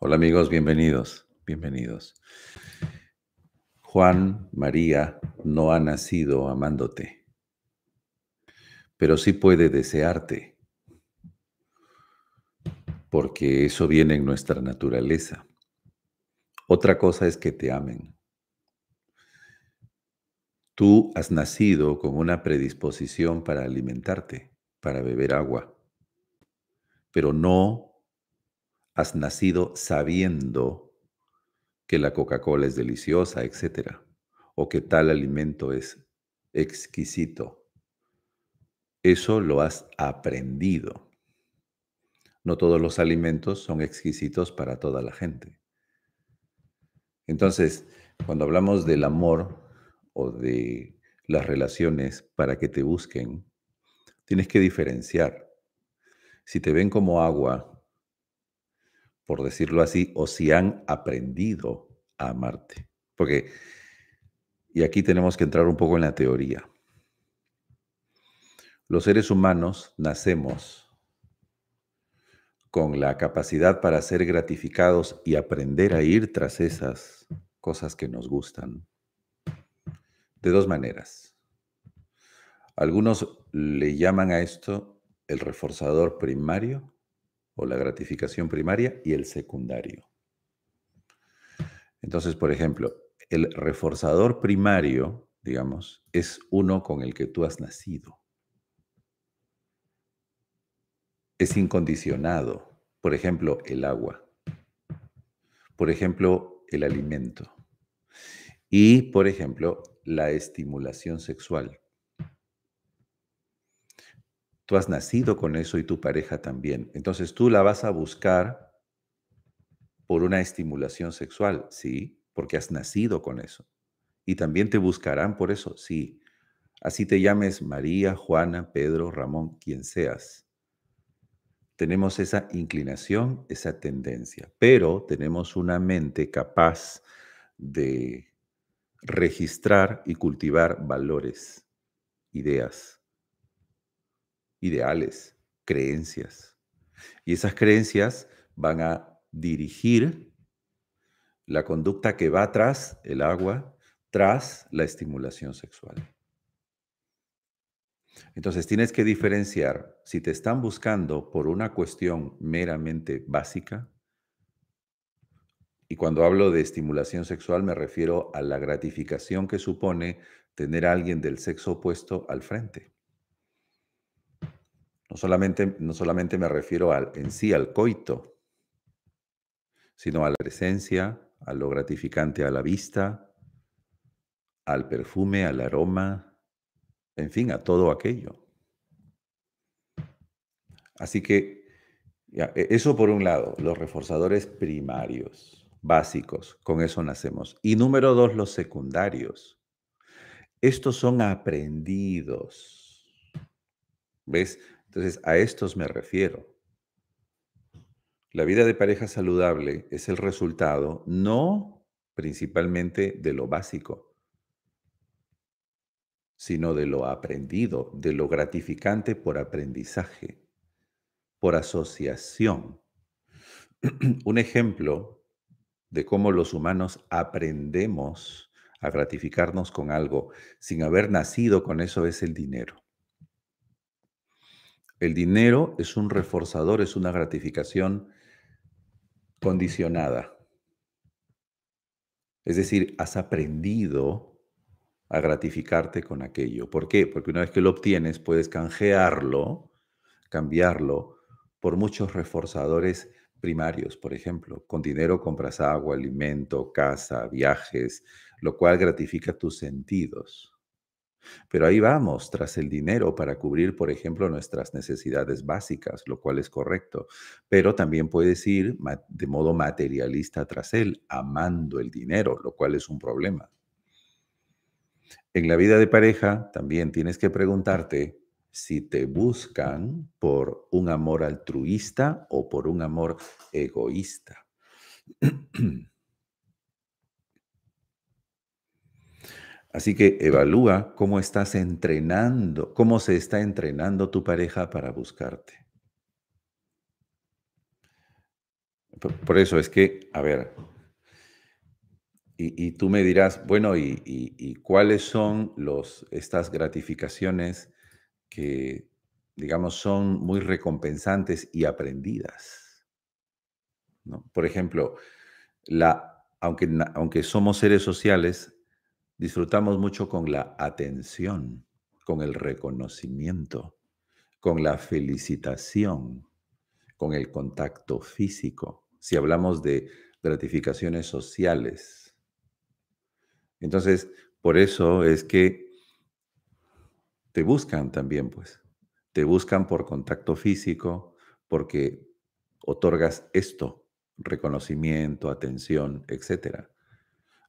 Hola amigos, bienvenidos, bienvenidos. Juan María no ha nacido amándote, pero sí puede desearte, porque eso viene en nuestra naturaleza. Otra cosa es que te amen. Tú has nacido con una predisposición para alimentarte, para beber agua, pero no has nacido sabiendo que la Coca-Cola es deliciosa, etcétera, o que tal alimento es exquisito. Eso lo has aprendido. No todos los alimentos son exquisitos para toda la gente. Entonces, cuando hablamos del amor o de las relaciones para que te busquen, tienes que diferenciar. Si te ven como agua por decirlo así, o si han aprendido a amarte. Porque, y aquí tenemos que entrar un poco en la teoría. Los seres humanos nacemos con la capacidad para ser gratificados y aprender a ir tras esas cosas que nos gustan. De dos maneras. Algunos le llaman a esto el reforzador primario o la gratificación primaria y el secundario. Entonces, por ejemplo, el reforzador primario, digamos, es uno con el que tú has nacido. Es incondicionado. Por ejemplo, el agua. Por ejemplo, el alimento. Y, por ejemplo, la estimulación sexual. Tú has nacido con eso y tu pareja también. Entonces tú la vas a buscar por una estimulación sexual, sí, porque has nacido con eso. Y también te buscarán por eso, sí. Así te llames María, Juana, Pedro, Ramón, quien seas. Tenemos esa inclinación, esa tendencia, pero tenemos una mente capaz de registrar y cultivar valores, ideas, ideales, creencias. Y esas creencias van a dirigir la conducta que va tras el agua, tras la estimulación sexual. Entonces tienes que diferenciar si te están buscando por una cuestión meramente básica, y cuando hablo de estimulación sexual me refiero a la gratificación que supone tener a alguien del sexo opuesto al frente. No solamente, no solamente me refiero al, en sí al coito, sino a la presencia, a lo gratificante a la vista, al perfume, al aroma, en fin, a todo aquello. Así que e, eso por un lado, los reforzadores primarios, básicos, con eso nacemos. Y número dos, los secundarios. Estos son aprendidos. ¿Ves? Entonces, a estos me refiero. La vida de pareja saludable es el resultado no principalmente de lo básico, sino de lo aprendido, de lo gratificante por aprendizaje, por asociación. Un ejemplo de cómo los humanos aprendemos a gratificarnos con algo sin haber nacido con eso es el dinero. El dinero es un reforzador, es una gratificación condicionada. Es decir, has aprendido a gratificarte con aquello. ¿Por qué? Porque una vez que lo obtienes, puedes canjearlo, cambiarlo por muchos reforzadores primarios, por ejemplo. Con dinero compras agua, alimento, casa, viajes, lo cual gratifica tus sentidos. Pero ahí vamos, tras el dinero para cubrir, por ejemplo, nuestras necesidades básicas, lo cual es correcto. Pero también puedes ir de modo materialista tras él, amando el dinero, lo cual es un problema. En la vida de pareja también tienes que preguntarte si te buscan por un amor altruista o por un amor egoísta. Así que evalúa cómo estás entrenando, cómo se está entrenando tu pareja para buscarte. Por, eso es que, a ver, y, tú me dirás, bueno, y, cuáles son los, estas gratificaciones que, digamos, son muy recompensantes y aprendidas? Por ejemplo, la, aunque, aunque somos seres sociales, Disfrutamos mucho con la atención, con el reconocimiento, con la felicitación, con el contacto físico. Si hablamos de gratificaciones sociales. Entonces, por eso es que te buscan también, pues. Te buscan por contacto físico, porque otorgas esto, reconocimiento, atención, etcétera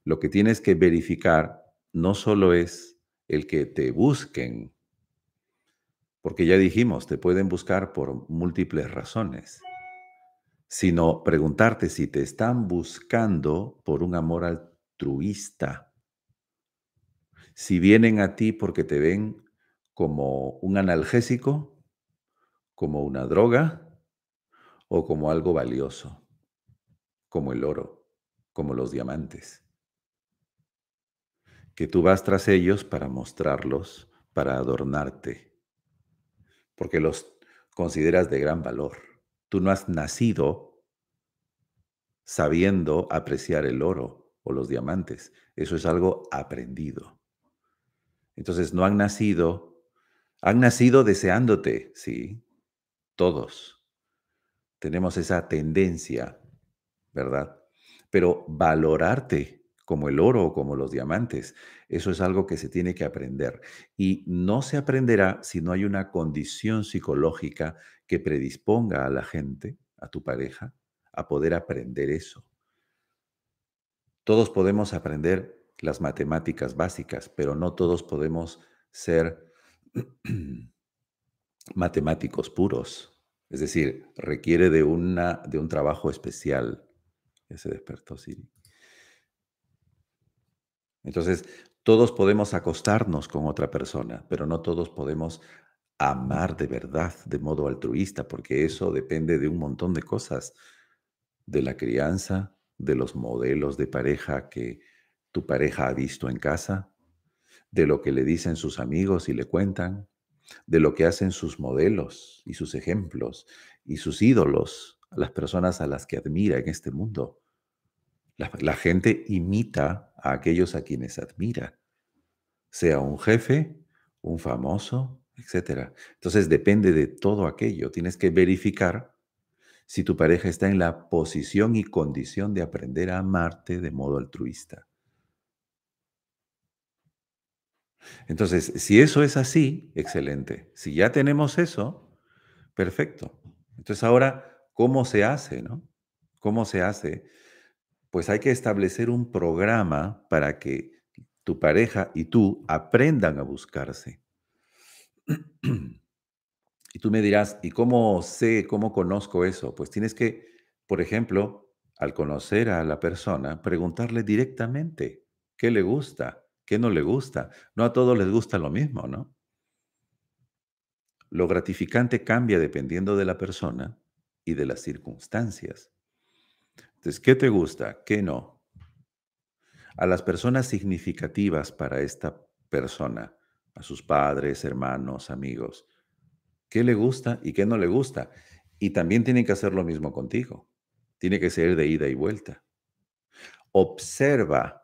lo que tienes que verificar no solo es el que te busquen, porque ya dijimos, te pueden buscar por múltiples razones, sino preguntarte si te están buscando por un amor altruista, si vienen a ti porque te ven como un analgésico, como una droga o como algo valioso, como el oro, como los diamantes que tú vas tras ellos para mostrarlos, para adornarte, porque los consideras de gran valor. Tú no has nacido sabiendo apreciar el oro o los diamantes. Eso es algo aprendido. Entonces no han nacido, han nacido deseándote, sí, todos. Tenemos esa tendencia, ¿verdad? Pero valorarte como el oro o como los diamantes. Eso es algo que se tiene que aprender. Y no se aprenderá si no hay una condición psicológica que predisponga a la gente, a tu pareja, a poder aprender eso. Todos podemos aprender las matemáticas básicas, pero no todos podemos ser matemáticos puros. Es decir, requiere de, una, de un trabajo especial. ese despertó Siri. Entonces, todos podemos acostarnos con otra persona, pero no todos podemos amar de verdad, de modo altruista, porque eso depende de un montón de cosas, de la crianza, de los modelos de pareja que tu pareja ha visto en casa, de lo que le dicen sus amigos y le cuentan, de lo que hacen sus modelos y sus ejemplos y sus ídolos, las personas a las que admira en este mundo. La, la gente imita a aquellos a quienes admira, sea un jefe, un famoso, etc. Entonces depende de todo aquello. Tienes que verificar si tu pareja está en la posición y condición de aprender a amarte de modo altruista. Entonces, si eso es así, excelente. Si ya tenemos eso, perfecto. Entonces ahora, ¿cómo se hace, no? ¿Cómo se hace? pues hay que establecer un programa para que tu pareja y tú aprendan a buscarse. Y tú me dirás, ¿y cómo sé, cómo conozco eso? Pues tienes que, por ejemplo, al conocer a la persona, preguntarle directamente qué le gusta, qué no le gusta. No a todos les gusta lo mismo, ¿no? Lo gratificante cambia dependiendo de la persona y de las circunstancias. Entonces, ¿qué te gusta? ¿Qué no? A las personas significativas para esta persona, a sus padres, hermanos, amigos, ¿qué le gusta y qué no le gusta? Y también tienen que hacer lo mismo contigo. Tiene que ser de ida y vuelta. Observa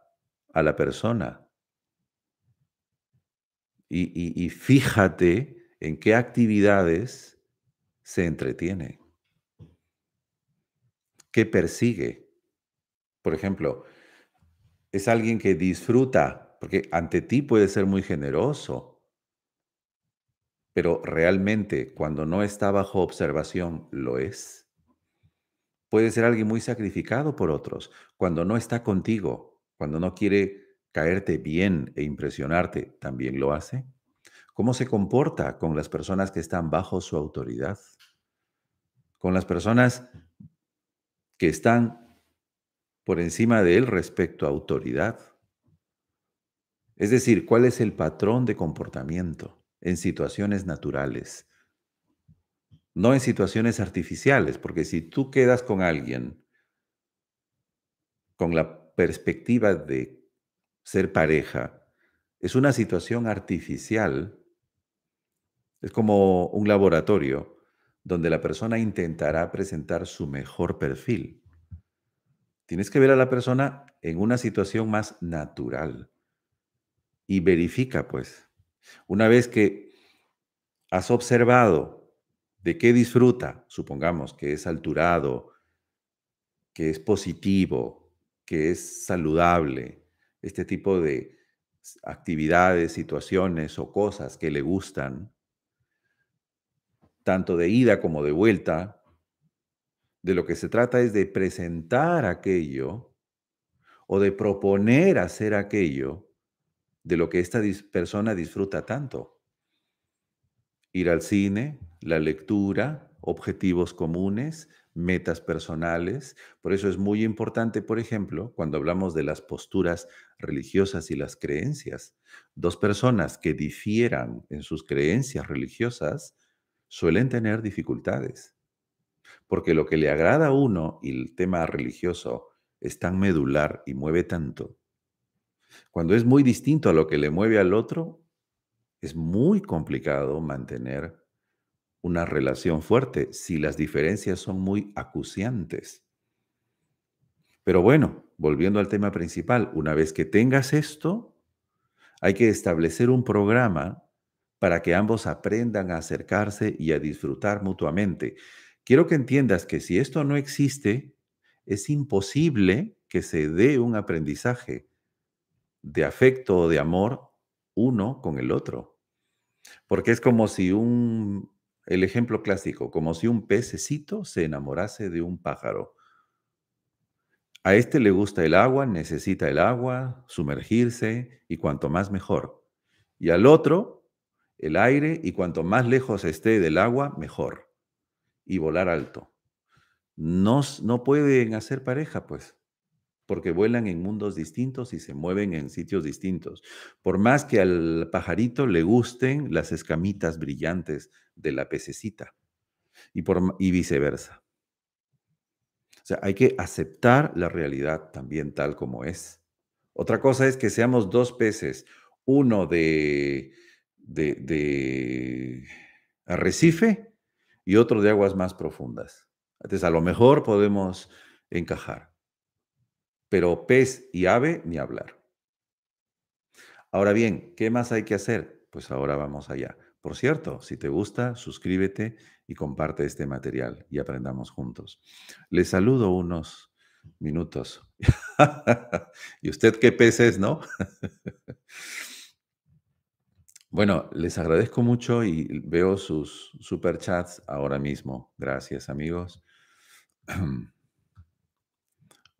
a la persona y, y fíjate en qué actividades se entretiene. ¿Qué persigue. Por ejemplo, es alguien que disfruta, porque ante ti puede ser muy generoso, pero realmente cuando no está bajo observación, lo es. Puede ser alguien muy sacrificado por otros, cuando no está contigo, cuando no quiere caerte bien e impresionarte, también lo hace. ¿Cómo se comporta con las personas que están bajo su autoridad? Con las personas que están por encima de él respecto a autoridad. Es decir, ¿cuál es el patrón de comportamiento en situaciones naturales? No en situaciones artificiales, porque si tú quedas con alguien con la perspectiva de ser pareja, es una situación artificial, es como un laboratorio donde la persona intentará presentar su mejor perfil. Tienes que ver a la persona en una situación más natural y verifica, pues, una vez que has observado de qué disfruta, supongamos que es alturado, que es positivo, que es saludable, este tipo de actividades, situaciones o cosas que le gustan, tanto de ida como de vuelta. De lo que se trata es de presentar aquello o de proponer hacer aquello de lo que esta persona disfruta tanto. Ir al cine, la lectura, objetivos comunes, metas personales. Por eso es muy importante, por ejemplo, cuando hablamos de las posturas religiosas y las creencias. Dos personas que difieran en sus creencias religiosas suelen tener dificultades, porque lo que le agrada a uno y el tema religioso es tan medular y mueve tanto. Cuando es muy distinto a lo que le mueve al otro, es muy complicado mantener una relación fuerte si las diferencias son muy acuciantes. Pero bueno, volviendo al tema principal, una vez que tengas esto, hay que establecer un programa para que ambos aprendan a acercarse y a disfrutar mutuamente. Quiero que entiendas que si esto no existe, es imposible que se dé un aprendizaje de afecto o de amor uno con el otro. Porque es como si un, el ejemplo clásico, como si un pececito se enamorase de un pájaro. A este le gusta el agua, necesita el agua, sumergirse y cuanto más mejor. Y al otro el aire y cuanto más lejos esté del agua, mejor. Y volar alto. No, no pueden hacer pareja, pues, porque vuelan en mundos distintos y se mueven en sitios distintos. Por más que al pajarito le gusten las escamitas brillantes de la pececita y, por, y viceversa. O sea, hay que aceptar la realidad también tal como es. Otra cosa es que seamos dos peces, uno de de, arrecife y otro de aguas más profundas. Entonces, a lo mejor podemos encajar, pero pez y ave ni hablar. Ahora bien, ¿qué más hay que hacer? Pues ahora vamos allá. Por cierto, si te gusta, suscríbete y comparte este material y aprendamos juntos. Les saludo unos minutos. ¿Y usted qué pez es, no? Bueno, les agradezco mucho y veo sus superchats ahora mismo. Gracias, amigos.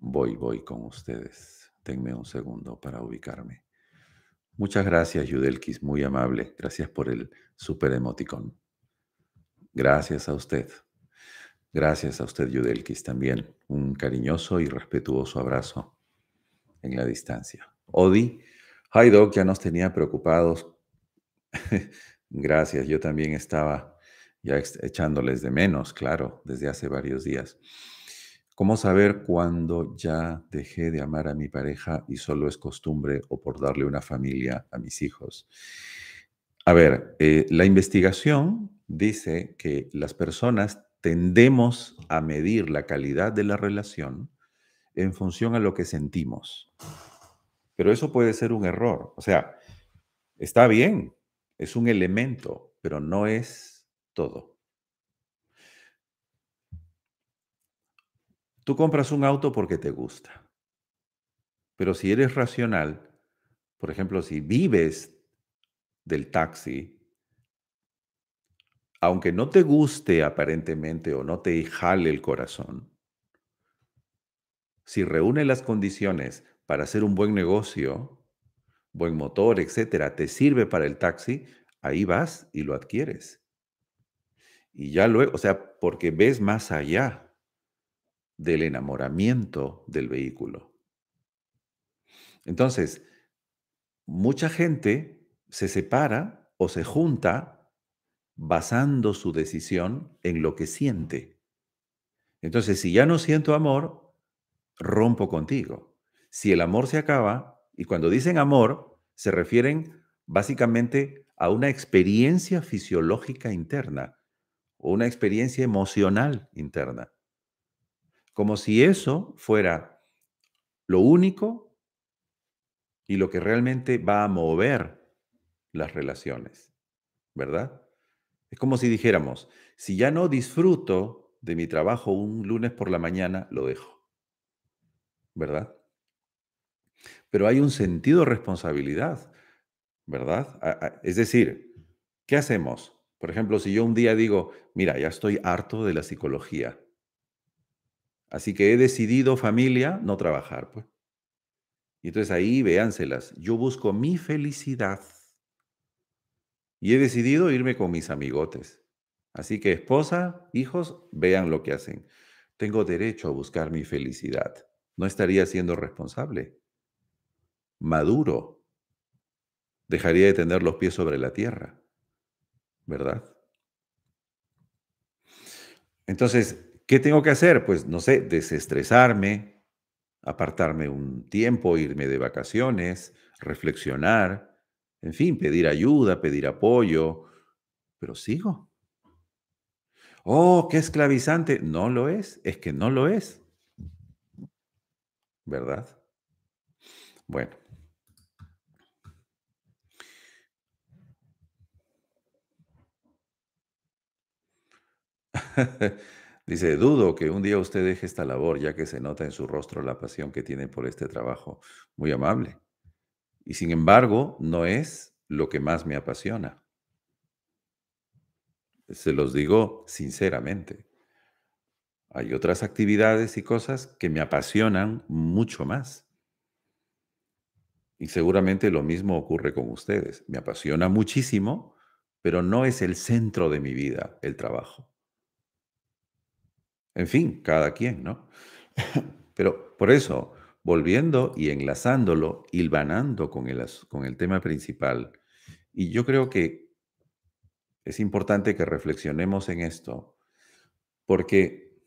Voy, voy con ustedes. Tenme un segundo para ubicarme. Muchas gracias, Yudelkis, muy amable. Gracias por el super emoticón. Gracias a usted. Gracias a usted, Yudelkis, también. Un cariñoso y respetuoso abrazo en la distancia. Odi, Haido ya nos tenía preocupados Gracias, yo también estaba ya echándoles de menos, claro, desde hace varios días. ¿Cómo saber cuándo ya dejé de amar a mi pareja y solo es costumbre o por darle una familia a mis hijos? A ver, eh, la investigación dice que las personas tendemos a medir la calidad de la relación en función a lo que sentimos. Pero eso puede ser un error. O sea, está bien es un elemento, pero no es todo. Tú compras un auto porque te gusta, pero si eres racional, por ejemplo, si vives del taxi, aunque no te guste aparentemente o no te jale el corazón, si reúne las condiciones para hacer un buen negocio, buen motor, etcétera, te sirve para el taxi, ahí vas y lo adquieres. Y ya luego, o sea, porque ves más allá del enamoramiento del vehículo. Entonces, mucha gente se separa o se junta basando su decisión en lo que siente. Entonces, si ya no siento amor, rompo contigo. Si el amor se acaba, y cuando dicen amor, se refieren básicamente a una experiencia fisiológica interna o una experiencia emocional interna. Como si eso fuera lo único y lo que realmente va a mover las relaciones, ¿verdad? Es como si dijéramos, si ya no disfruto de mi trabajo un lunes por la mañana, lo dejo, ¿verdad? pero hay un sentido de responsabilidad, ¿verdad? Es decir, ¿qué hacemos? Por ejemplo, si yo un día digo, mira, ya estoy harto de la psicología, así que he decidido familia no trabajar, pues. Y entonces ahí véanselas, yo busco mi felicidad y he decidido irme con mis amigotes. Así que esposa, hijos, vean lo que hacen. Tengo derecho a buscar mi felicidad. No estaría siendo responsable maduro dejaría de tener los pies sobre la tierra, ¿verdad? Entonces, ¿qué tengo que hacer? Pues, no sé, desestresarme, apartarme un tiempo, irme de vacaciones, reflexionar, en fin, pedir ayuda, pedir apoyo, pero sigo. Oh, qué esclavizante. No lo es, es que no lo es. ¿Verdad? Bueno, Dice, dudo que un día usted deje esta labor, ya que se nota en su rostro la pasión que tiene por este trabajo. Muy amable. Y sin embargo, no es lo que más me apasiona. Se los digo sinceramente. Hay otras actividades y cosas que me apasionan mucho más. Y seguramente lo mismo ocurre con ustedes. Me apasiona muchísimo, pero no es el centro de mi vida el trabajo. En fin, cada quien, ¿no? Pero por eso, volviendo y enlazándolo, hilvanando con el, con el tema principal, y yo creo que es importante que reflexionemos en esto, porque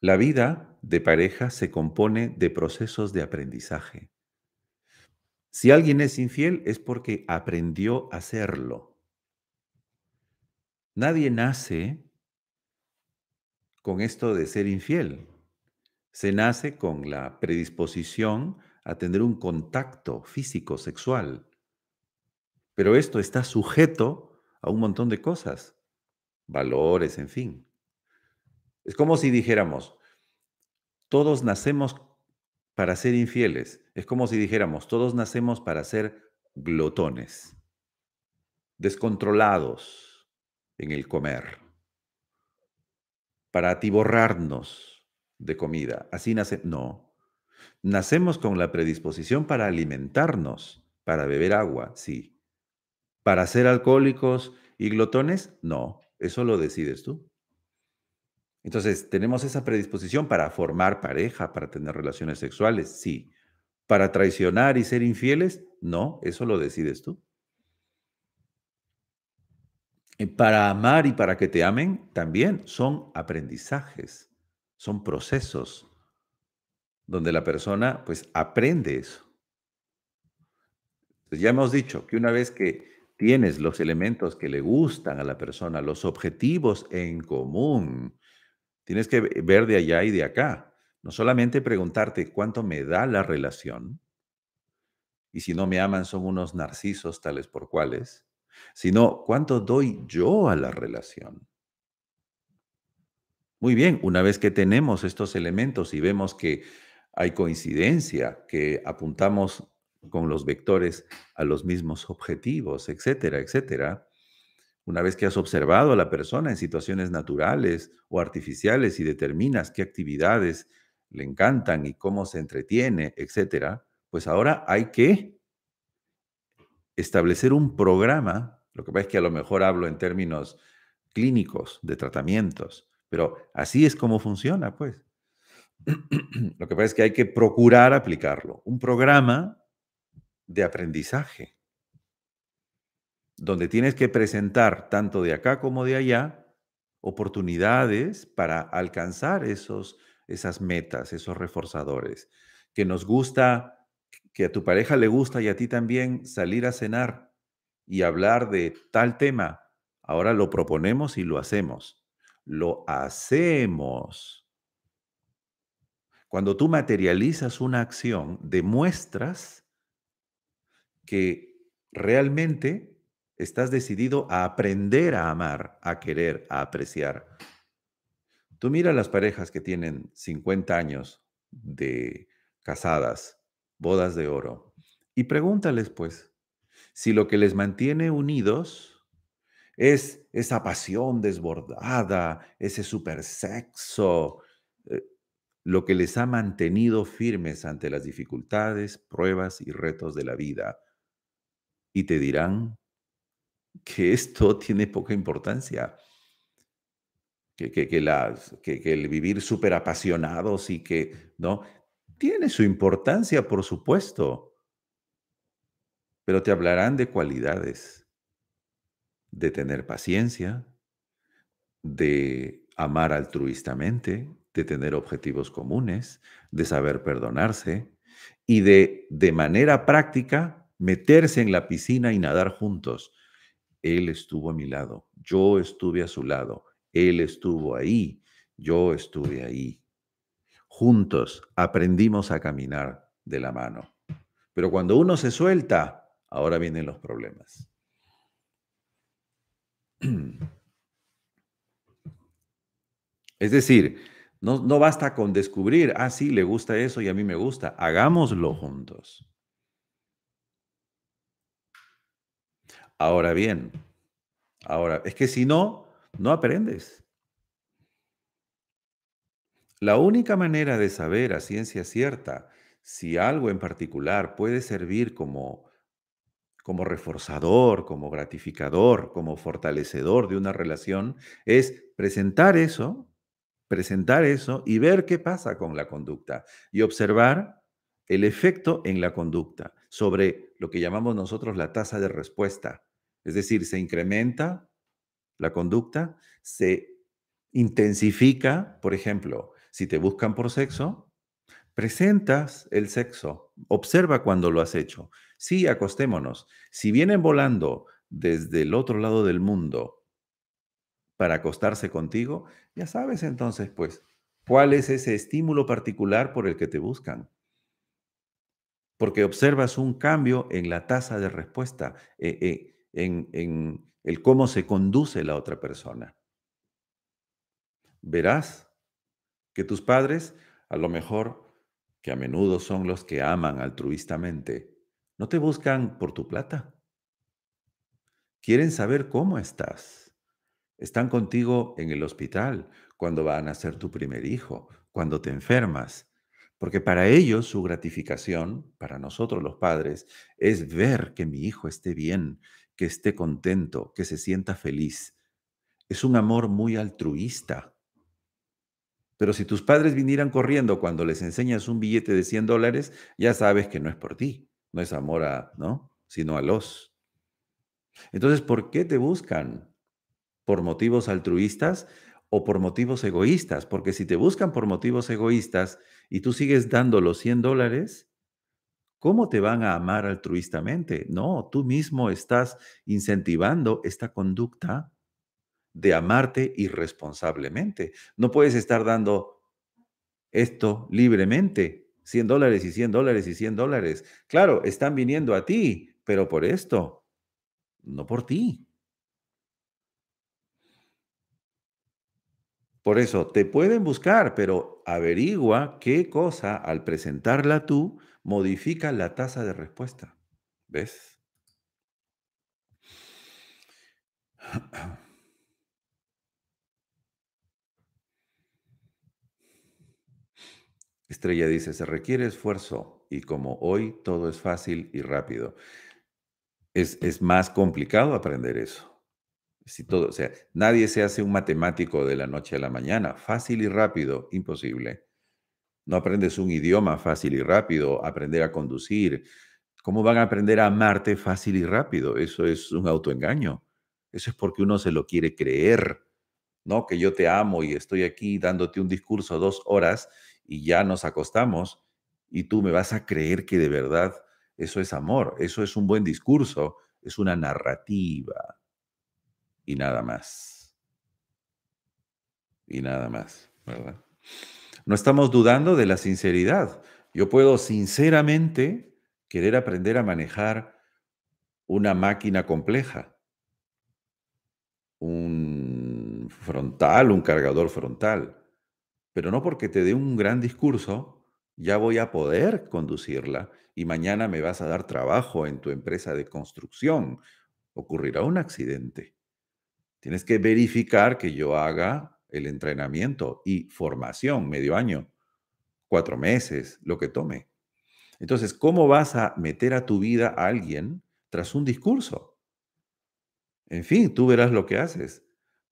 la vida de pareja se compone de procesos de aprendizaje. Si alguien es infiel es porque aprendió a serlo. Nadie nace con esto de ser infiel. Se nace con la predisposición a tener un contacto físico, sexual. Pero esto está sujeto a un montón de cosas, valores, en fin. Es como si dijéramos, todos nacemos para ser infieles. Es como si dijéramos, todos nacemos para ser glotones, descontrolados en el comer para atiborrarnos de comida. Así nace, no. Nacemos con la predisposición para alimentarnos, para beber agua, sí. Para ser alcohólicos y glotones, no. Eso lo decides tú. Entonces, ¿tenemos esa predisposición para formar pareja, para tener relaciones sexuales? Sí. ¿Para traicionar y ser infieles? No, eso lo decides tú. Eh, para amar y para que te amen también son aprendizajes, son procesos donde la persona pues aprende eso. ya hemos dicho que una vez que tienes los elementos que le gustan a la persona, los objetivos en común, tienes que ver de allá y de acá. No solamente preguntarte cuánto me da la relación y si no me aman son unos narcisos tales por cuales, sino cuánto doy yo a la relación. Muy bien, una vez que tenemos estos elementos y vemos que hay coincidencia, que apuntamos con los vectores a los mismos objetivos, etcétera, etcétera, una vez que has observado a la persona en situaciones naturales o artificiales y determinas qué actividades le encantan y cómo se entretiene, etcétera, pues ahora hay que establecer un programa, lo que pasa es que a lo mejor hablo en términos clínicos, de tratamientos, pero así es como funciona, pues. lo que pasa es que hay que procurar aplicarlo. Un programa de aprendizaje, donde tienes que presentar tanto de acá como de allá oportunidades para alcanzar esos, esas metas, esos reforzadores, que nos gusta que a tu pareja le gusta y a ti también salir a cenar y hablar de tal tema, ahora lo proponemos y lo hacemos. Lo hacemos. Cuando tú materializas una acción, demuestras que realmente estás decidido a aprender a amar, a querer, a apreciar. Tú mira las parejas que tienen 50 años de casadas bodas de oro. Y pregúntales, pues, si lo que les mantiene unidos es esa pasión desbordada, ese super sexo, eh, lo que les ha mantenido firmes ante las dificultades, pruebas y retos de la vida. Y te dirán que esto tiene poca importancia, que, que, que el vivir súper apasionados y que, ¿no? Tiene su importancia, por supuesto, pero te hablarán de cualidades, de tener paciencia, de amar altruistamente, de tener objetivos comunes, de saber perdonarse y de, de manera práctica, meterse en la piscina y nadar juntos. Él estuvo a mi lado, yo estuve a su lado, Él estuvo ahí, yo estuve ahí juntos aprendimos a caminar de la mano. Pero cuando uno se suelta, ahora vienen los problemas. Es decir, no, basta con descubrir, ah, sí, le gusta eso y a mí me gusta, hagámoslo juntos. Ahora bien, ahora, es que si no, no aprendes. La única manera de saber a ciencia cierta si algo en particular puede servir como, como reforzador, como gratificador, como fortalecedor de una relación es presentar eso, presentar eso y ver qué pasa con la conducta y observar el efecto en la conducta sobre lo que llamamos nosotros la tasa de respuesta. Es decir, se incrementa la conducta, se intensifica, por ejemplo, si te buscan por sexo, presentas el sexo, observa cuando lo has hecho. Sí, acostémonos. Si vienen volando desde el otro lado del mundo para acostarse contigo, ya sabes entonces, pues, cuál es ese estímulo particular por el que te buscan. Porque observas un cambio en la tasa de respuesta, eh, eh, en, en el cómo se conduce la otra persona. Verás que tus padres, a lo mejor, que a menudo son los que aman altruistamente, no te buscan por tu plata. Quieren saber cómo estás. Están contigo en el hospital, cuando va a nacer tu primer hijo, cuando te enfermas, porque para ellos su gratificación, para nosotros los padres, es ver que mi hijo esté bien, que esté contento, que se sienta feliz. Es un amor muy altruista. Pero si tus padres vinieran corriendo cuando les enseñas un billete de 100 dólares, ya sabes que no es por ti, no es amor a, ¿no? Sino a los. Entonces, ¿por qué te buscan? ¿Por motivos altruistas o por motivos egoístas? Porque si te buscan por motivos egoístas y tú sigues dando los 100 dólares, ¿cómo te van a amar altruistamente? No, tú mismo estás incentivando esta conducta de amarte irresponsablemente. No puedes estar dando esto libremente, 100 dólares y 100 dólares y 100 dólares. Claro, están viniendo a ti, pero por esto, no por ti. Por eso, te pueden buscar, pero averigua qué cosa, al presentarla tú, modifica la tasa de respuesta. ¿Ves? Estrella dice, se requiere esfuerzo y como hoy todo es fácil y rápido. Es, más complicado aprender eso. Si todo, o sea, nadie se hace un matemático de la noche a la mañana. Fácil y rápido, imposible. No aprendes un idioma fácil y rápido, aprender a conducir. ¿Cómo van a aprender a amarte fácil y rápido? Eso es un autoengaño. Eso es porque uno se lo quiere creer. No, que yo te amo y estoy aquí dándote un discurso dos horas y ya nos acostamos y tú me vas a creer que de verdad eso es amor, eso es un buen discurso, es una narrativa y nada más. Y nada más, ¿verdad? No estamos dudando de la sinceridad. Yo puedo sinceramente querer aprender a manejar una máquina compleja, un frontal, un cargador frontal. Pero no porque te dé un gran discurso, ya voy a poder conducirla y mañana me vas a dar trabajo en tu empresa de construcción. Ocurrirá un accidente. Tienes que verificar que yo haga el entrenamiento y formación, medio año, cuatro meses, lo que tome. Entonces, ¿cómo vas a meter a tu vida a alguien tras un discurso? En fin, tú verás lo que haces,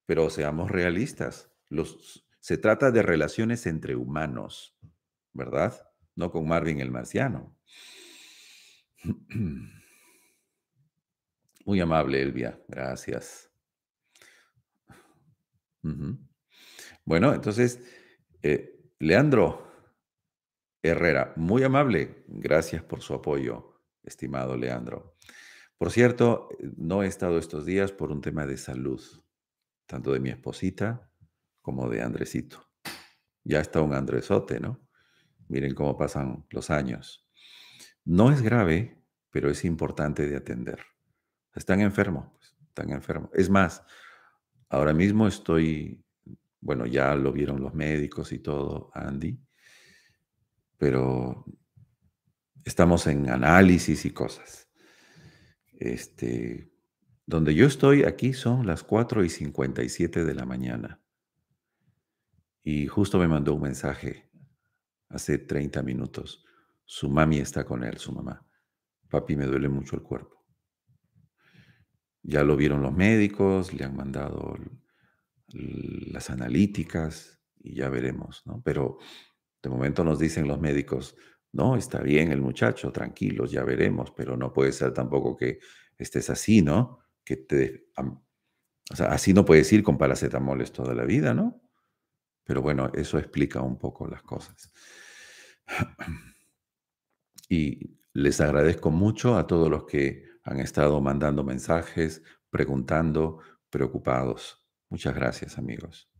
pero seamos realistas. Los, se trata de relaciones entre humanos, ¿verdad? No con Marvin el marciano. Muy amable, Elvia. Gracias. Bueno, entonces, eh, Leandro Herrera, muy amable. Gracias por su apoyo, estimado Leandro. Por cierto, no he estado estos días por un tema de salud, tanto de mi esposita como de Andresito. Ya está un Andresote, ¿no? Miren cómo pasan los años. No es grave, pero es importante de atender. Están enfermos, pues, están enfermos. Es más, ahora mismo estoy, bueno, ya lo vieron los médicos y todo, Andy, pero estamos en análisis y cosas. Este, donde yo estoy aquí son las 4 y 57 de la mañana. Y justo me mandó un mensaje hace 30 minutos. Su mami está con él, su mamá. Papi, me duele mucho el cuerpo. Ya lo vieron los médicos, le han mandado las analíticas y ya veremos, ¿no? Pero de momento nos dicen los médicos, no, está bien el muchacho, tranquilos, ya veremos, pero no puede ser tampoco que estés así, ¿no? Que te... O sea, así no puedes ir con paracetamoles toda la vida, ¿no? Pero bueno, eso explica un poco las cosas. Y les agradezco mucho a todos los que han estado mandando mensajes, preguntando, preocupados. Muchas gracias, amigos.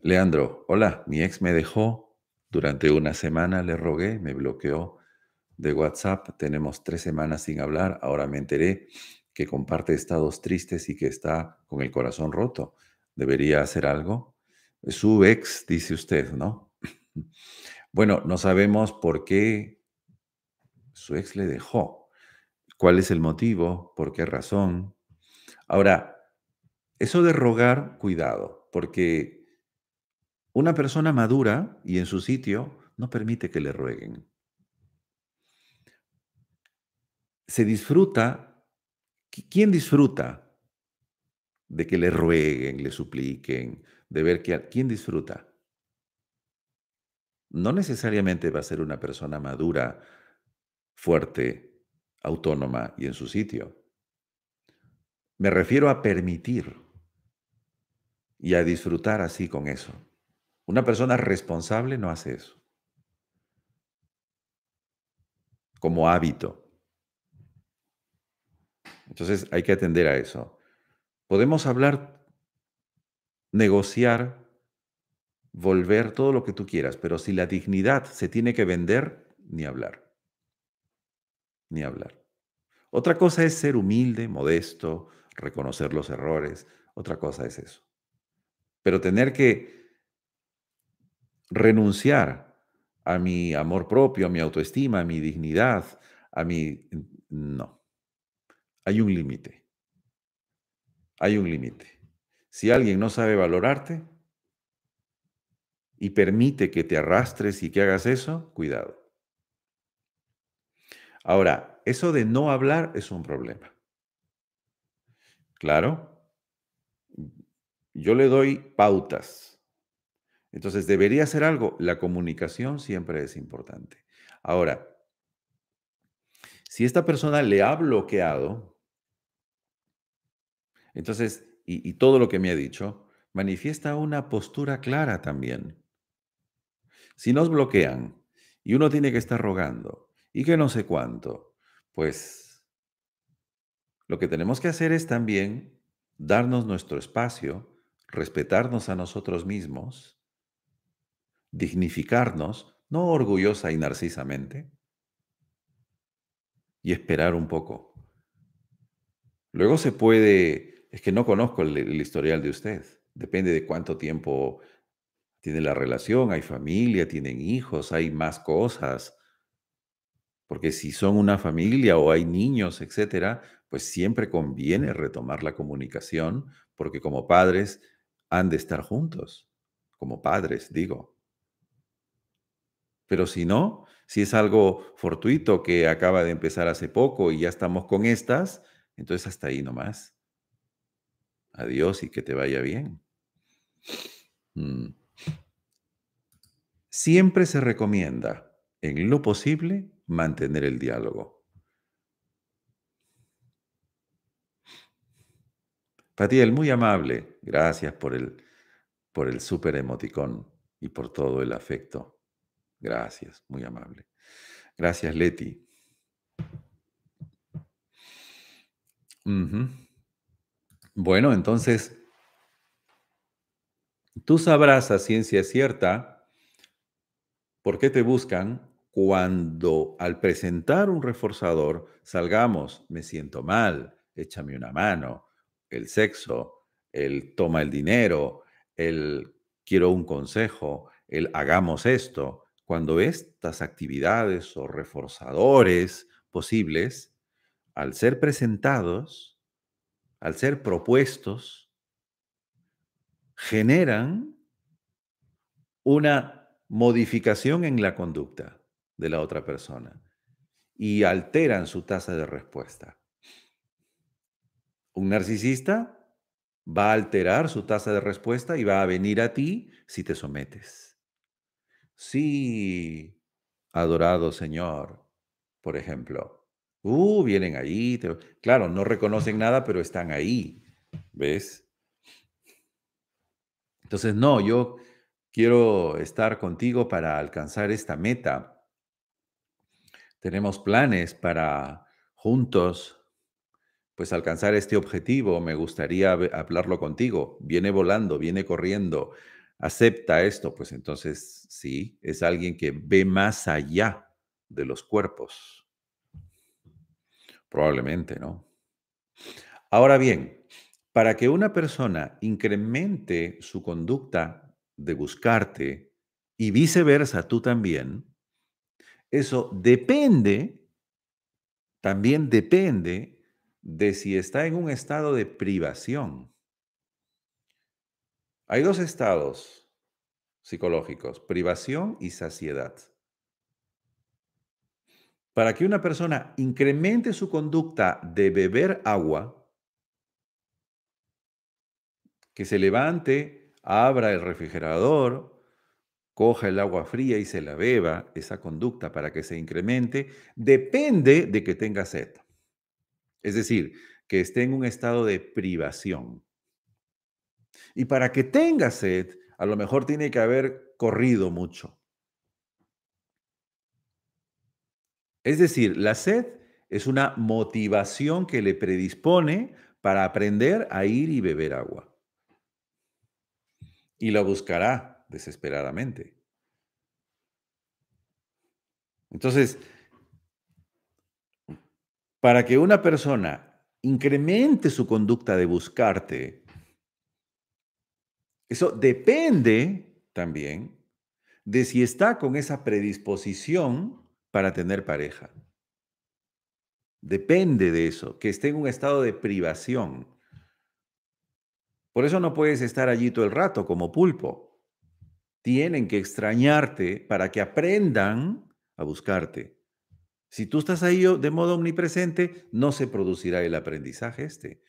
Leandro, hola, mi ex me dejó durante una semana, le rogué, me bloqueó de WhatsApp, tenemos tres semanas sin hablar, ahora me enteré que comparte estados tristes y que está con el corazón roto. ¿Debería hacer algo? Su ex, dice usted, ¿no? Bueno, no sabemos por qué su ex le dejó, cuál es el motivo, por qué razón. Ahora, eso de rogar, cuidado, porque una persona madura y en su sitio no permite que le rueguen. Se disfruta, ¿quién disfruta de que le rueguen, le supliquen, de ver que, quién disfruta. No necesariamente va a ser una persona madura, fuerte, autónoma y en su sitio. Me refiero a permitir y a disfrutar así con eso. Una persona responsable no hace eso. Como hábito. Entonces hay que atender a eso. Podemos hablar, negociar, volver todo lo que tú quieras, pero si la dignidad se tiene que vender, ni hablar. Ni hablar. Otra cosa es ser humilde, modesto, reconocer los errores. Otra cosa es eso. Pero tener que renunciar a mi amor propio, a mi autoestima, a mi dignidad, a mi... No. Hay un límite hay un límite. Si alguien no sabe valorarte y permite que te arrastres y que hagas eso, cuidado. Ahora, eso de no hablar es un problema. Claro, yo le doy pautas. Entonces, debería hacer algo. La comunicación siempre es importante. Ahora, si esta persona le ha bloqueado, entonces, y, todo lo que me ha dicho, manifiesta una postura clara también. Si nos bloquean y uno tiene que estar rogando y que no sé cuánto, pues lo que tenemos que hacer es también darnos nuestro espacio, respetarnos a nosotros mismos, dignificarnos, no orgullosa y narcisamente, y esperar un poco. Luego se puede es que no conozco el, historial de usted. Depende de cuánto tiempo tiene la relación, hay familia, tienen hijos, hay más cosas. Porque si son una familia o hay niños, etcétera, pues siempre conviene retomar la comunicación, porque como padres han de estar juntos. Como padres, digo. Pero si no, si es algo fortuito que acaba de empezar hace poco y ya estamos con estas, entonces hasta ahí nomás. Adiós y que te vaya bien. Mm. Siempre se recomienda, en lo posible, mantener el diálogo. Patiel, muy amable. Gracias por el, por el emoticón y por todo el afecto. Gracias, muy amable. Gracias, Leti. Bueno, entonces, tú sabrás a ciencia cierta por qué te buscan cuando al presentar un reforzador salgamos, me siento mal, échame una mano, el sexo, el toma el dinero, el quiero un consejo, el hagamos esto, cuando estas actividades o reforzadores posibles, al ser presentados, al ser propuestos, generan una modificación en la conducta de la otra persona y alteran su tasa de respuesta. Un narcisista va a alterar su tasa de respuesta y va a venir a ti si te sometes. Sí, adorado Señor, por ejemplo, Uh, vienen ahí. Claro, no reconocen nada, pero están ahí. ¿Ves? Entonces, no, yo quiero estar contigo para alcanzar esta meta. Tenemos planes para juntos pues alcanzar este objetivo, me gustaría hablarlo contigo. Viene volando, viene corriendo, acepta esto, pues entonces sí, es alguien que ve más allá de los cuerpos. Probablemente, ¿no? Ahora bien, para que una persona incremente su conducta de buscarte y viceversa tú también, eso depende, también depende de si está en un estado de privación. Hay dos estados psicológicos, privación y saciedad. Para que una persona incremente su conducta de beber agua, que se levante, abra el refrigerador, coja el agua fría y se la beba, esa conducta para que se incremente, depende de que tenga sed. Es decir, que esté en un estado de privación. Y para que tenga sed, a lo mejor tiene que haber corrido mucho. Es decir, la sed es una motivación que le predispone para aprender a ir y beber agua. Y la buscará desesperadamente. Entonces, para que una persona incremente su conducta de buscarte, eso depende también de si está con esa predisposición para tener pareja. Depende de eso, que esté en un estado de privación. Por eso no puedes estar allí todo el rato como pulpo. Tienen que extrañarte para que aprendan a buscarte. Si tú estás ahí oh, de modo omnipresente, no se producirá el aprendizaje este.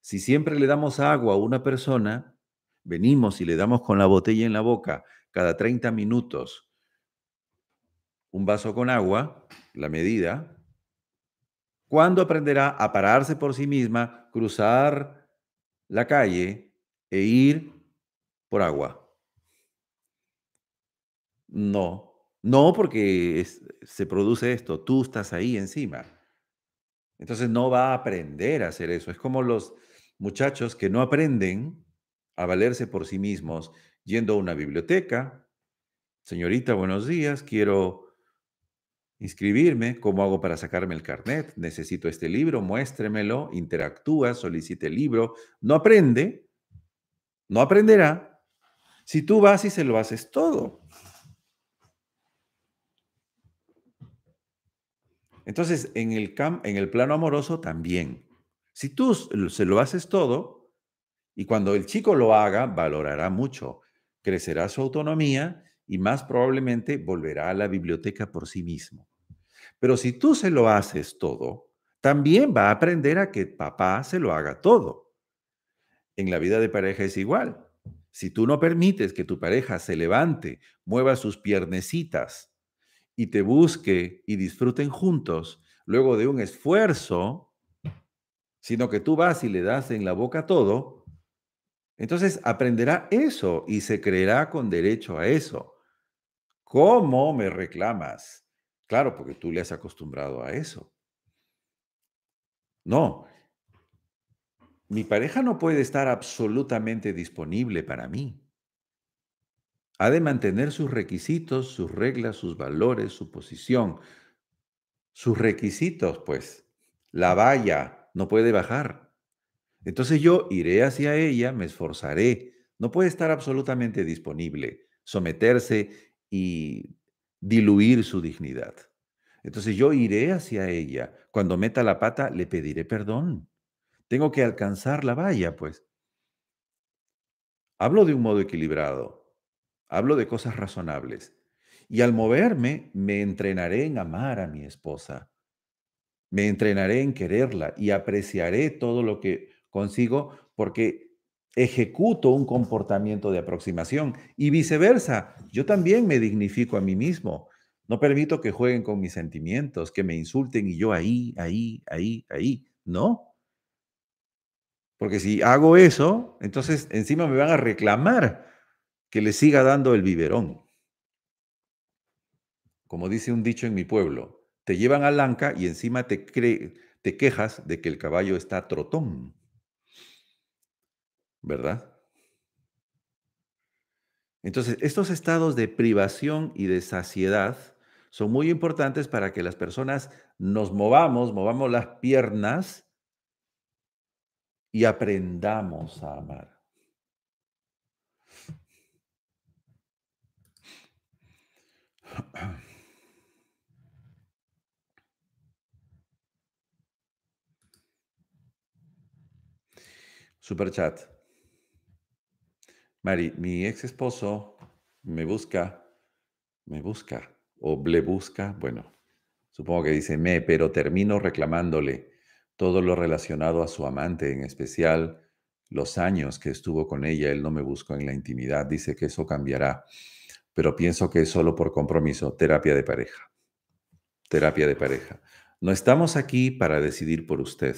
Si siempre le damos agua a una persona, venimos y le damos con la botella en la boca cada 30 minutos un vaso con agua, la medida, ¿cuándo aprenderá a pararse por sí misma, cruzar la calle e ir por agua? No, no porque se produce esto, tú estás ahí encima. Entonces no va a aprender a hacer eso. Es como los muchachos que no aprenden a valerse por sí mismos yendo a una biblioteca. Señorita, buenos días, quiero inscribirme, cómo hago para sacarme el carnet, necesito este libro, muéstremelo, interactúa, solicite el libro, no aprende, no aprenderá si tú vas y se lo haces todo. Entonces, en el, cam en el plano amoroso también. Si tú se lo haces todo, y cuando el chico lo haga, valorará mucho, crecerá su autonomía y más probablemente volverá a la biblioteca por sí mismo. Pero si tú se lo haces todo, también va a aprender a que papá se lo haga todo. En la vida de pareja es igual. Si tú no permites que tu pareja se levante, mueva sus piernecitas y te busque y disfruten juntos, luego de un esfuerzo, sino que tú vas y le das en la boca todo, entonces aprenderá eso y se creerá con derecho a eso. ¿Cómo me reclamas? Claro, porque tú le has acostumbrado a eso. No, mi pareja no puede estar absolutamente disponible para mí. Ha de mantener sus requisitos, sus reglas, sus valores, su posición. Sus requisitos, pues, la valla no puede bajar. Entonces yo iré hacia ella, me esforzaré. No puede estar absolutamente disponible, someterse y diluir su dignidad. Entonces yo iré hacia ella. Cuando meta la pata, le pediré perdón. Tengo que alcanzar la valla, pues. Hablo de un modo equilibrado. Hablo de cosas razonables. Y al moverme, me entrenaré en amar a mi esposa. Me entrenaré en quererla y apreciaré todo lo que consigo porque ejecuto un comportamiento de aproximación y viceversa. Yo también me dignifico a mí mismo. No permito que jueguen con mis sentimientos, que me insulten y yo ahí, ahí, ahí, ahí. No. Porque si hago eso, entonces encima me van a reclamar que le siga dando el biberón. Como dice un dicho en mi pueblo, te llevan a Lanca y encima te, te quejas de que el caballo está trotón. ¿verdad? Entonces, estos estados de privación y de saciedad son muy importantes para que las personas nos movamos, movamos las piernas y aprendamos a amar. Super chat. Mari, mi ex esposo me busca, me busca, o le busca, bueno, supongo que dice me, pero termino reclamándole todo lo relacionado a su amante, en especial los años que estuvo con ella, él no me buscó en la intimidad, dice que eso cambiará, pero pienso que es solo por compromiso, terapia de pareja, terapia de pareja. No estamos aquí para decidir por usted.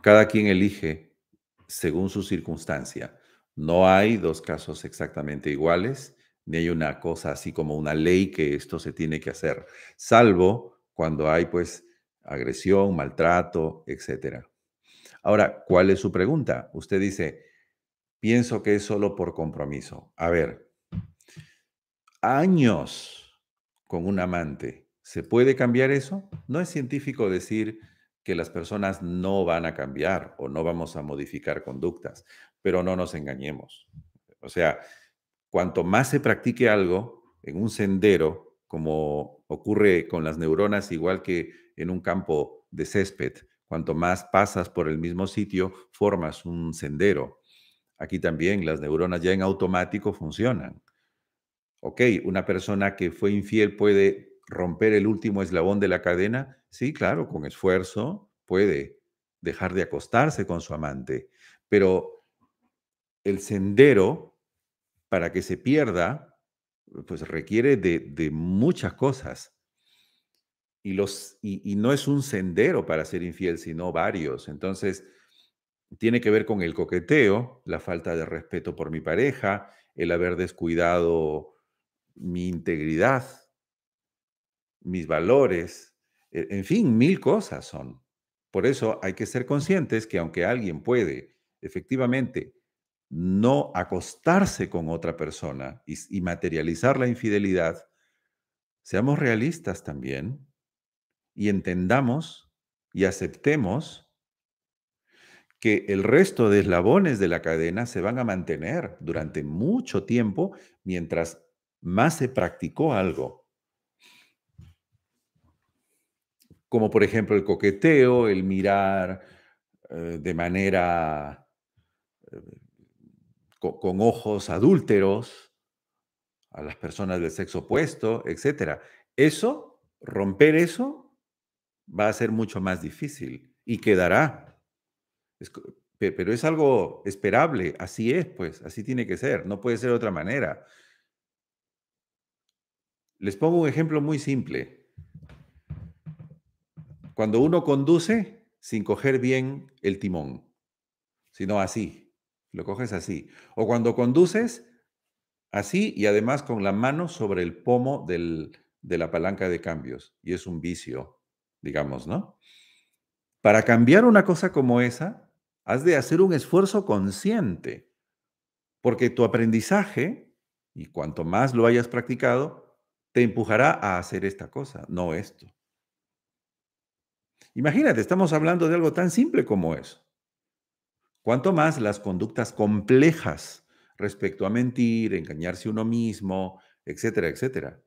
Cada quien elige según su circunstancia. No hay dos casos exactamente iguales, ni hay una cosa así como una ley que esto se tiene que hacer, salvo cuando hay pues agresión, maltrato, etc. Ahora, ¿cuál es su pregunta? Usted dice, pienso que es solo por compromiso. A ver, años con un amante, ¿se puede cambiar eso? No es científico decir que las personas no van a cambiar o no vamos a modificar conductas, pero no nos engañemos. O sea, cuanto más se practique algo en un sendero, como ocurre con las neuronas, igual que en un campo de césped, cuanto más pasas por el mismo sitio, formas un sendero. Aquí también las neuronas ya en automático funcionan. Ok, una persona que fue infiel puede romper el último eslabón de la cadena? Sí, claro, con esfuerzo puede dejar de acostarse con su amante, pero el sendero para que se pierda, pues requiere de, muchas cosas. Y, los, y, y no es un sendero para ser infiel, sino varios. Entonces, tiene que ver con el coqueteo, la falta de respeto por mi pareja, el haber descuidado mi integridad, mis valores, e-, en fin, mil cosas son. Por eso hay que ser conscientes que aunque alguien puede efectivamente no acostarse con otra persona y, materializar la infidelidad, seamos realistas también y entendamos y aceptemos que el resto de eslabones de la cadena se van a mantener durante mucho tiempo mientras más se practicó algo. como por ejemplo el coqueteo, el mirar eh, de manera eh, con, ojos adúlteros a las personas del sexo opuesto, etc. Eso, romper eso, va a ser mucho más difícil y quedará. pero es algo esperable, así es, pues, así tiene que ser, no puede ser de otra manera. Les pongo un ejemplo muy simple. Cuando uno conduce sin coger bien el timón, sino así, lo coges así. O cuando conduces así y además con la mano sobre el pomo de la palanca de cambios. Y es un vicio, digamos, ¿no? Para cambiar una cosa como esa, has de hacer un esfuerzo consciente, porque tu aprendizaje, y cuanto más lo hayas practicado, te empujará a hacer esta cosa, no esto. Imagínate, estamos hablando de algo tan simple como eso. Cuanto más las conductas complejas respecto a mentir, engañarse uno mismo, etcétera, etcétera.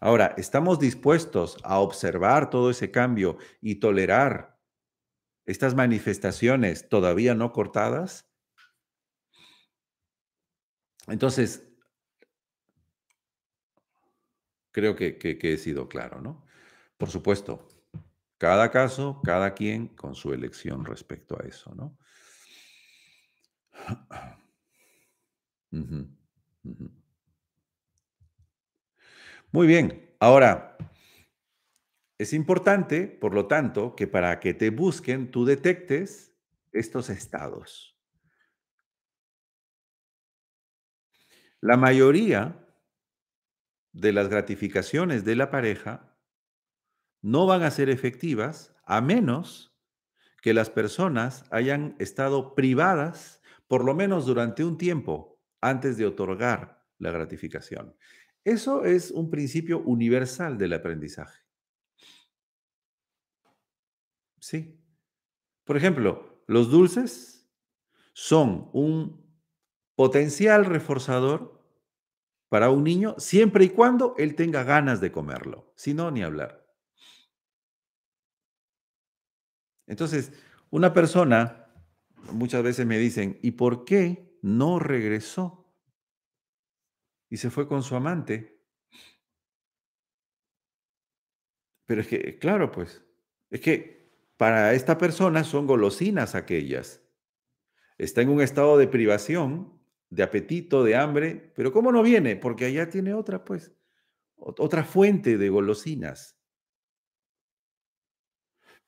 Ahora, ¿estamos dispuestos a observar todo ese cambio y tolerar estas manifestaciones todavía no cortadas? Entonces, creo que, que he sido claro, ¿no? Por supuesto, cada caso, cada quien con su elección respecto a eso, ¿no? Muy bien, ahora, es importante, por lo tanto, que para que te busquen, tú detectes estos estados. La mayoría de las gratificaciones de la pareja no van a ser efectivas a menos que las personas hayan estado privadas, por lo menos durante un tiempo, antes de otorgar la gratificación. Eso es un principio universal del aprendizaje. Sí. Por ejemplo, los dulces son un potencial reforzador para un niño siempre y cuando él tenga ganas de comerlo, si no, ni hablar. Entonces, una persona, muchas veces me dicen, ¿y por qué no regresó? Y se fue con su amante. Pero es que, claro, pues, es que para esta persona son golosinas aquellas. Está en un estado de privación, de apetito, de hambre, pero ¿cómo no viene? Porque allá tiene otra, pues, otra fuente de golosinas.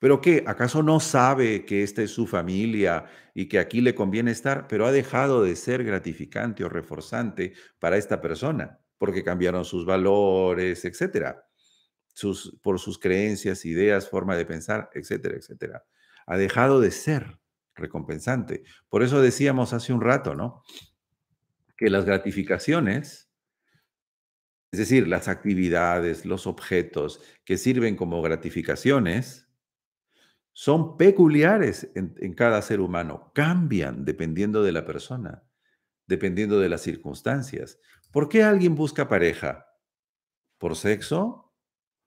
¿Pero qué? ¿Acaso no sabe que esta es su familia y que aquí le conviene estar? Pero ha dejado de ser gratificante o reforzante para esta persona porque cambiaron sus valores, etcétera, sus, por sus creencias, ideas, forma de pensar, etcétera, etcétera. Ha dejado de ser recompensante. Por eso decíamos hace un rato, ¿no? Que las gratificaciones, es decir, las actividades, los objetos que sirven como gratificaciones, son peculiares en, cada ser humano, cambian dependiendo de la persona, dependiendo de las circunstancias. ¿Por qué alguien busca pareja? ¿Por sexo?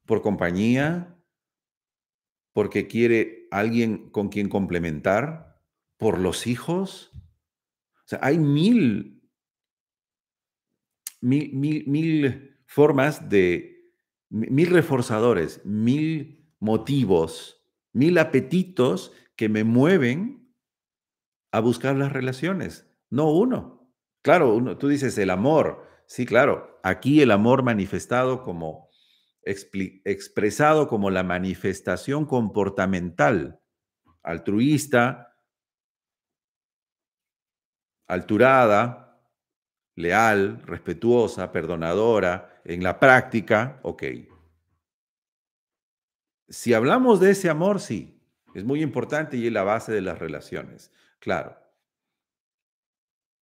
¿Por compañía? ¿Porque quiere alguien con quien complementar? ¿Por los hijos? O sea, hay mil, mil, mil, mil formas de, mil reforzadores, mil motivos mil apetitos que me mueven a buscar las relaciones, no uno. Claro, uno, tú dices el amor, sí, claro, aquí el amor manifestado como, expresado como la manifestación comportamental, altruista, alturada, leal, respetuosa, perdonadora, en la práctica, ok. Si hablamos de ese amor, sí, es muy importante y es la base de las relaciones, claro.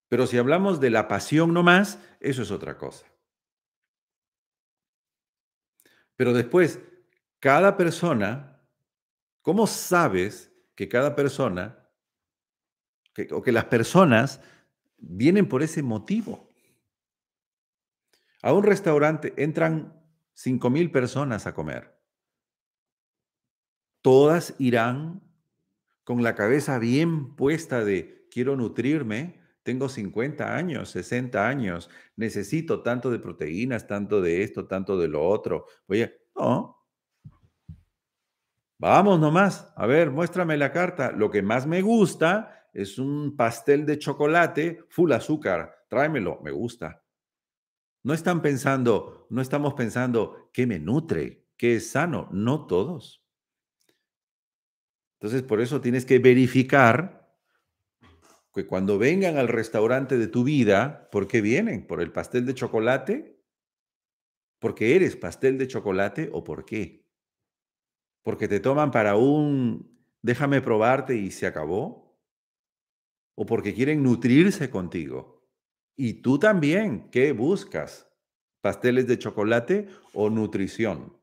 Pero si hablamos de la pasión nomás, eso es otra cosa. Pero después, cada persona, ¿cómo sabes que cada persona o que las personas vienen por ese motivo? A un restaurante entran 5.000 personas a comer todas irán con la cabeza bien puesta de quiero nutrirme, tengo 50 años, 60 años, necesito tanto de proteínas, tanto de esto, tanto de lo otro. Oye, no. Vamos nomás, a ver, muéstrame la carta. Lo que más me gusta es un pastel de chocolate full azúcar. Tráemelo, me gusta. No están pensando, no estamos pensando qué me nutre, qué es sano, no todos. Entonces, por eso tienes que verificar que cuando vengan al restaurante de tu vida, ¿por qué vienen? ¿Por el pastel de chocolate? ¿Porque eres pastel de chocolate o por qué? ¿Porque te toman para un déjame probarte y se acabó? ¿O porque quieren nutrirse contigo? Y tú también, ¿qué buscas? ¿Pasteles de chocolate o nutrición?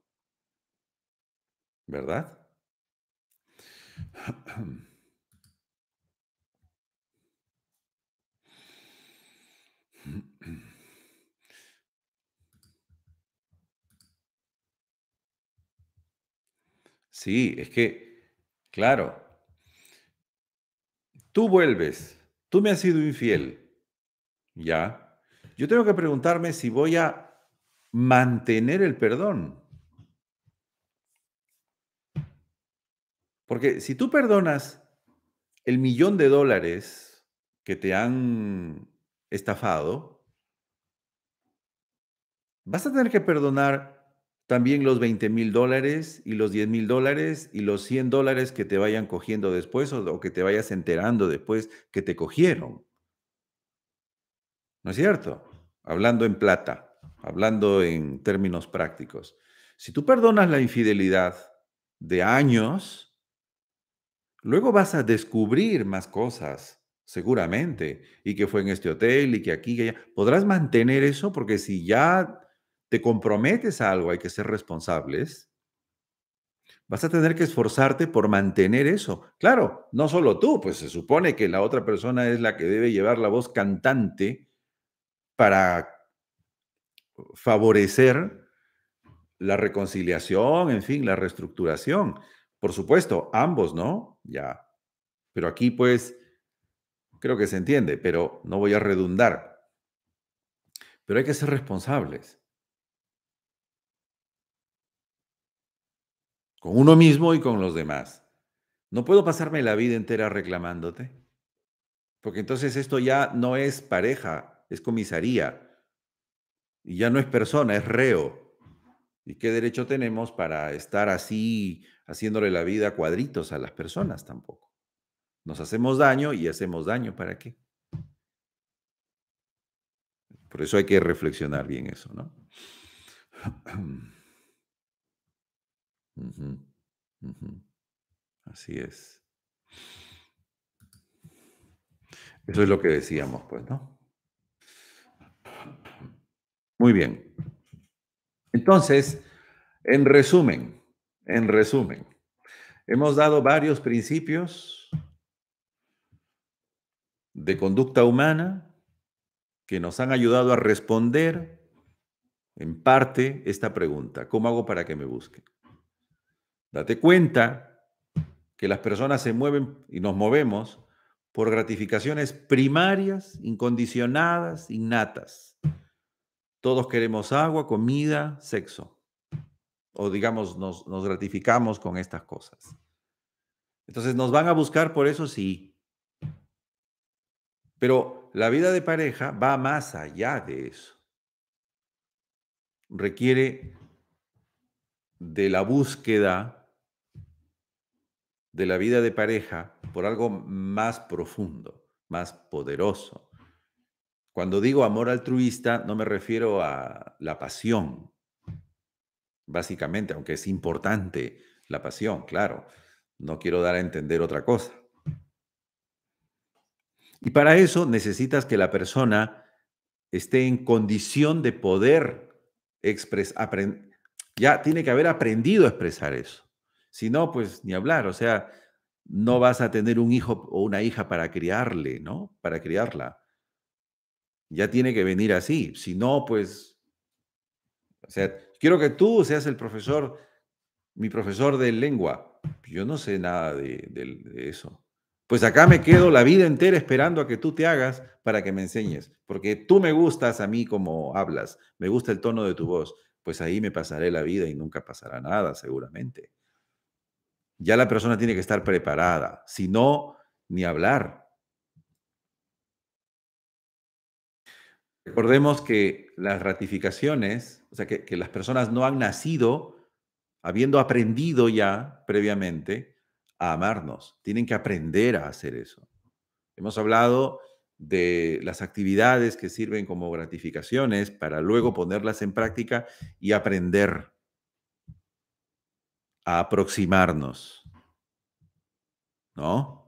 ¿Verdad? Sí, es que, claro, tú vuelves, tú me has sido infiel, ¿ya? Yo tengo que preguntarme si voy a mantener el perdón. Porque si tú perdonas el millón de dólares que te han estafado, vas a tener que perdonar también los 20 mil dólares y los 10 mil dólares y los 100 dólares que te vayan cogiendo después o, que te vayas enterando después que te cogieron. ¿No es cierto? Hablando en plata, hablando en términos prácticos. Si tú perdonas la infidelidad de años, Luego vas a descubrir más cosas, seguramente, y que fue en este hotel y que aquí y allá. ¿Podrás mantener eso? Porque si ya te comprometes a algo, hay que ser responsables. Vas a tener que esforzarte por mantener eso. Claro, no solo tú, pues se supone que la otra persona es la que debe llevar la voz cantante para favorecer la reconciliación, en fin, la reestructuración. Por supuesto, ambos, ¿no? Ya. Pero aquí pues creo que se entiende, pero no voy a redundar. Pero hay que ser responsables. Con uno mismo y con los demás. No puedo pasarme la vida entera reclamándote, porque entonces esto ya no es pareja, es comisaría, y ya no es persona, es reo. ¿Y qué derecho tenemos para estar así haciéndole la vida cuadritos a las personas tampoco. Nos hacemos daño y hacemos daño para qué. Por eso hay que reflexionar bien eso, ¿no? Así es. Eso es lo que decíamos, pues, ¿no? Muy bien. Entonces, en resumen, en resumen, hemos dado varios principios de conducta humana que nos han ayudado a responder en parte esta pregunta, ¿cómo hago para que me busquen? Date cuenta que las personas se mueven y nos movemos por gratificaciones primarias, incondicionadas, innatas. Todos queremos agua, comida, sexo o digamos, nos, nos gratificamos con estas cosas. Entonces, ¿nos van a buscar por eso? Sí. Pero la vida de pareja va más allá de eso. Requiere de la búsqueda de la vida de pareja por algo más profundo, más poderoso. Cuando digo amor altruista, no me refiero a la pasión, básicamente, aunque es importante la pasión, claro. No quiero dar a entender otra cosa. Y para eso necesitas que la persona esté en condición de poder expresar, ya tiene que haber aprendido a expresar eso. Si no, pues ni hablar, o sea, no vas a tener un hijo o una hija para criarle, ¿no? Para criarla. Ya tiene que venir así, si no, pues, o sea, Quiero que tú seas el profesor, mi profesor de lengua. Yo no sé nada de, eso. Pues acá me quedo la vida entera esperando a que tú te hagas para que me enseñes, porque tú me gustas a mí como hablas, me gusta el tono de tu voz. Pues ahí me pasaré la vida y nunca pasará nada, seguramente. Ya la persona tiene que estar preparada, si no, ni hablar. Recordemos que las ratificaciones, o sea, que, las personas no han nacido habiendo aprendido ya previamente a amarnos. Tienen que aprender a hacer eso. Hemos hablado de las actividades que sirven como gratificaciones para luego ponerlas en práctica y aprender a aproximarnos. ¿No?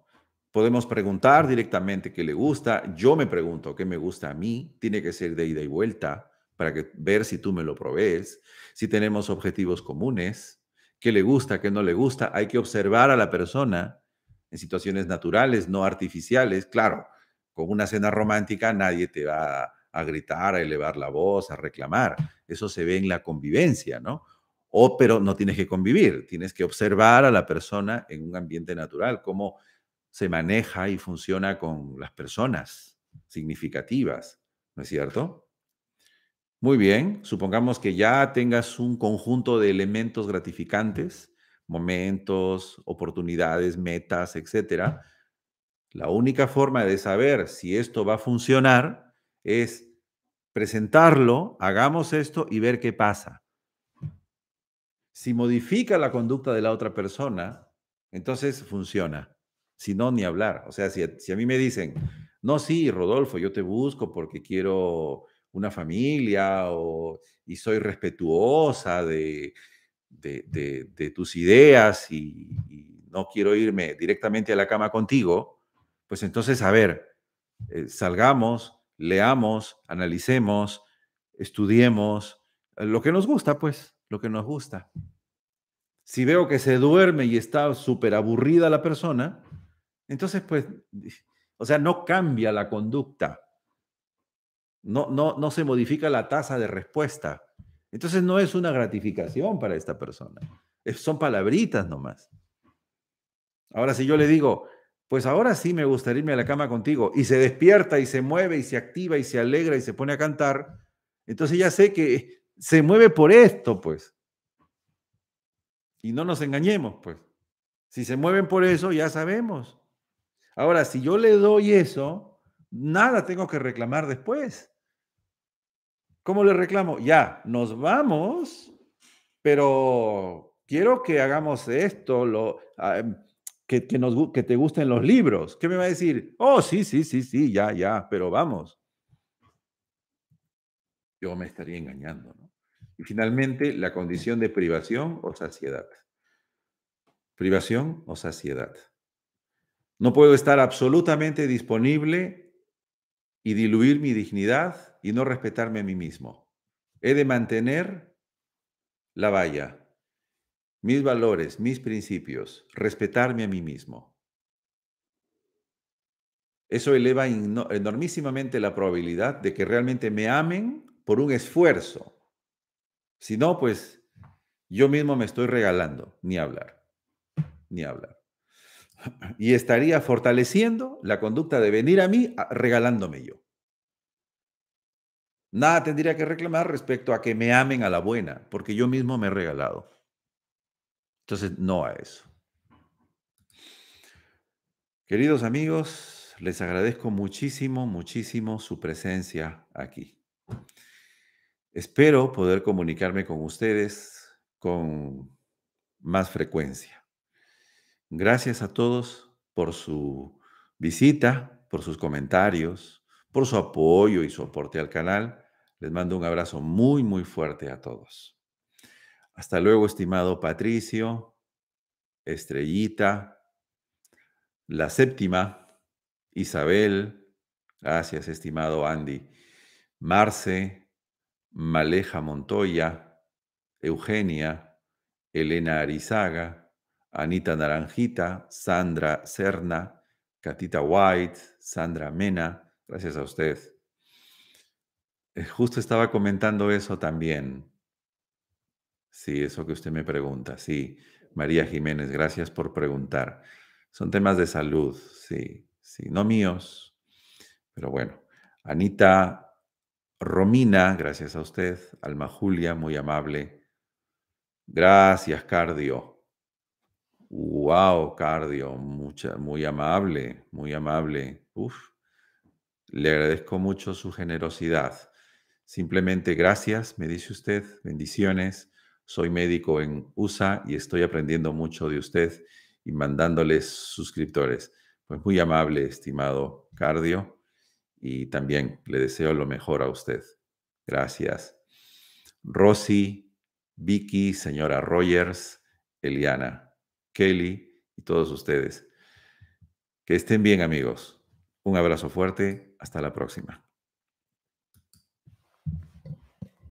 Podemos preguntar directamente qué le gusta. Yo me pregunto qué me gusta a mí. Tiene que ser de ida y vuelta para que, ver si tú me lo provees. Si tenemos objetivos comunes, qué le gusta, qué no le gusta. Hay que observar a la persona en situaciones naturales, no artificiales. Claro, con una cena romántica nadie te va a, gritar, a elevar la voz, a reclamar. Eso se ve en la convivencia, ¿no? O, pero no tienes que convivir, tienes que observar a la persona en un ambiente natural, como se maneja y funciona con las personas significativas, ¿no es cierto? Muy bien, supongamos que ya tengas un conjunto de elementos gratificantes, momentos, oportunidades, metas, etcétera. La única forma de saber si esto va a funcionar es presentarlo, hagamos esto y ver qué pasa. Si modifica la conducta de la otra persona, entonces funciona. Si no, ni hablar. O sea, si a, mí me dicen, no, sí, Rodolfo, yo te busco porque quiero una familia o, y soy respetuosa de, de, tus ideas y, no quiero irme directamente a la cama contigo, pues entonces, a ver, eh, salgamos, leamos, analicemos, estudiemos, eh, lo que nos gusta, pues, lo que nos gusta. Si veo que se duerme y está súper aburrida la persona, entonces, pues, o sea, no cambia la conducta. No, no, no se modifica la tasa de respuesta. Entonces no es una gratificación para esta persona. son palabritas nomás. Ahora si yo le digo, pues ahora sí me gustaría irme a la cama contigo, y se despierta y se mueve y se activa y se alegra y se pone a cantar, entonces ya sé que se mueve por esto, pues. Y no nos engañemos, pues. Si se mueven por eso, ya sabemos. Ahora, si yo le doy eso, nada tengo que reclamar después. ¿Cómo le reclamo? Ya, nos vamos, pero quiero que hagamos esto, lo, ah, em, que, nos, que te gusten los libros. ¿Qué me va a decir? Oh, sí, sí, sí, sí, ya, ya, pero vamos. Yo me estaría engañando. ¿no? Y finalmente, la condición de privación o saciedad. Privación o saciedad. No puedo estar absolutamente disponible y diluir mi dignidad y no respetarme a mí mismo. He de mantener la valla, mis valores, mis principios, respetarme a mí mismo. Eso eleva enormísimamente la probabilidad de que realmente me amen por un esfuerzo. Si no, pues yo mismo me estoy regalando, ni hablar, ni hablar y estaría fortaleciendo la conducta de venir a mí regalándome yo. Nada tendría que reclamar respecto a que me amen a la buena, porque yo mismo me he regalado. Entonces, no a eso. Queridos amigos, les agradezco muchísimo, muchísimo su presencia aquí. Espero poder comunicarme con ustedes con más frecuencia. Gracias a todos por su visita, por sus comentarios, por su apoyo y soporte al canal. Les mando un abrazo muy, muy fuerte a todos. Hasta luego, estimado Patricio, Estrellita, la séptima, Isabel, gracias, estimado Andy, Marce, Maleja Montoya, Eugenia, Elena Arizaga, Anita Naranjita, Sandra Serna, Catita White, Sandra Mena, gracias a usted. Eh, justo estaba comentando eso también. Sí, eso que usted me pregunta, sí. María Jiménez, gracias por preguntar. Son temas de salud, sí, sí, no míos, pero bueno. Anita Romina, gracias a usted. Alma Julia, muy amable. Gracias, Cardio. Wow, cardio, mucha, muy amable, muy amable. Uf, le agradezco mucho su generosidad. Simplemente gracias, me dice usted, bendiciones. Soy médico en USA y estoy aprendiendo mucho de usted y mandándoles suscriptores. Pues muy amable, estimado Cardio, y también le deseo lo mejor a usted. Gracias. Rosy, Vicky, señora Rogers, Eliana. Kelly y todos ustedes. Que estén bien amigos. Un abrazo fuerte. Hasta la próxima.